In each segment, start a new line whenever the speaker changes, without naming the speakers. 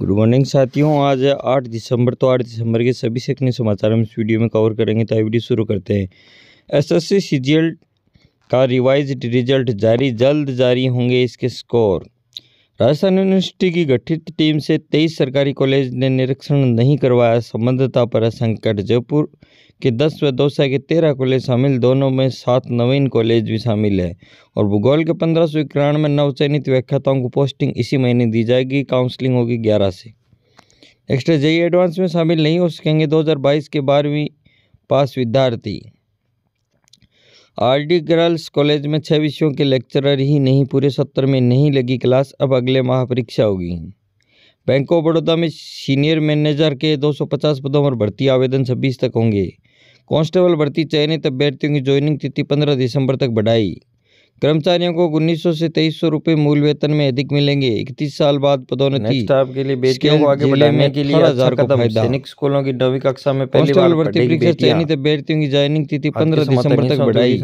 good morning साथियों आज 8 दिसंबर तो 8 दिसंबर के सभी सेकंड समाचार हम इस वीडियो में कवर करेंगे तो वीडियो शुरू करते हैं एसएससी सीजीएल का रिवाइज रिजल्ट जारी जल्द जारी होंगे इसके स्कोर राजस्थान यूनिवर्सिटी की गठित टीम से तेईस सरकारी कॉलेज ने निरीक्षण नहीं करवाया संबद्धता पर संकट जयपुर के दस व दौसा के तेरह कॉलेज शामिल दोनों में सात नवीन कॉलेज भी शामिल है और भूगोल के पंद्रह सौ इक्यानवे नवचयनित व्याख्याताओं को पोस्टिंग इसी महीने दी जाएगी काउंसलिंग होगी ग्यारह से नेक्स्ट जेई एडवांस में शामिल नहीं हो सकेंगे दो के बारहवीं पास विद्यार्थी आर डी गर्ल्स कॉलेज में छः विषयों के लेक्चरर ही नहीं पूरे सत्र में नहीं लगी क्लास अब अगले माह परीक्षा होगी बैंक ऑफ बड़ौदा में सीनियर मैनेजर के 250 पदों पर भर्ती आवेदन 26 तक होंगे कांस्टेबल भर्ती चयनित अभ्यर्थियों की ज्वाइनिंग तिथि 15 दिसंबर तक बढ़ाई कर्मचारियों को उन्नीस सौ से तेईस सौ मूल वेतन में अधिक मिलेंगे इकतीस साल बाद पदोन्नति लिए बेटियों को आगे बढ़ाने के लिए हजार अच्छा कदम सैनिक स्कूलों की नवी कक्षा में पहली बार भर्ती परीक्षा चयनित अभ्यर्थियों की ज्वाइनिंग तिथि पंद्रह दिसंबर तक बढ़ाई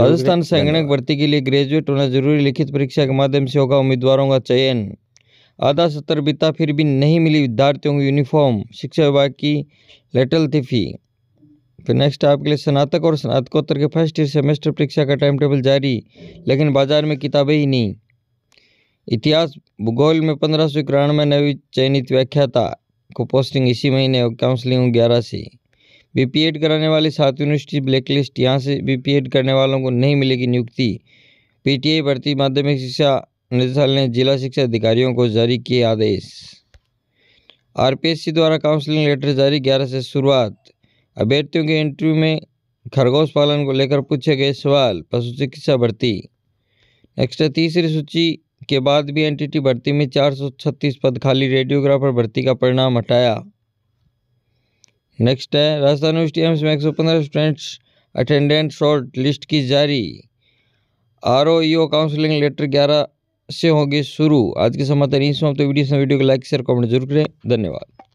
राजस्थान संगणक भर्ती के लिए ग्रेजुएट होना जरूरी लिखित परीक्षा के माध्यम से होगा उम्मीदवारों का चयन आधा सत्र बीता फिर भी नहीं मिली विद्यार्थियों को यूनिफॉर्म शिक्षा विभाग की लेटल थी फी फिर नेक्स्ट आपके लिए स्नातक और स्नातकोत्तर के फर्स्ट ईयर सेमेस्टर परीक्षा का टाइम टेबल जारी लेकिन बाजार में किताबें ही नहीं इतिहास भूगोल में पंद्रह सौ इक्यानवे नवी चयनित व्याख्याता को पोस्टिंग इसी महीने और काउंसलिंग ग्यारह से बी पी एड कराने वाली सात यूनिवर्सिटी ब्लैकलिस्ट यहाँ से बी पी एड करने वालों को नहीं मिलेगी नियुक्ति पी टी आई भर्ती माध्यमिक शिक्षा निदेशालय ने जिला शिक्षा अधिकारियों को जारी किए आदेश आर पी एस सी द्वारा काउंसलिंग लेटर जारी ग्यारह से शुरुआत अभ्यर्थियों के इंटरव्यू में खरगोश पालन को लेकर पूछे गए सवाल पशु चिकित्सा भर्ती नेक्स्ट है तीसरी सूची के बाद भी एनटीटी भर्ती में 436 पद खाली रेडियोग्राफर भर्ती का परिणाम हटाया नेक्स्ट है राजस्थान यूनिवर्सिटी एम्स में एक सौ पंद्रह स्टूडेंट्स अटेंडेंट शॉर्ट लिस्ट की जारी R O E O counselling letter ग्यारह से होगी शुरू आज के समाचार यहीं समाप्त वीडियो वीडियो को लाइक शेयर कमेंट जरूर करें धन्यवाद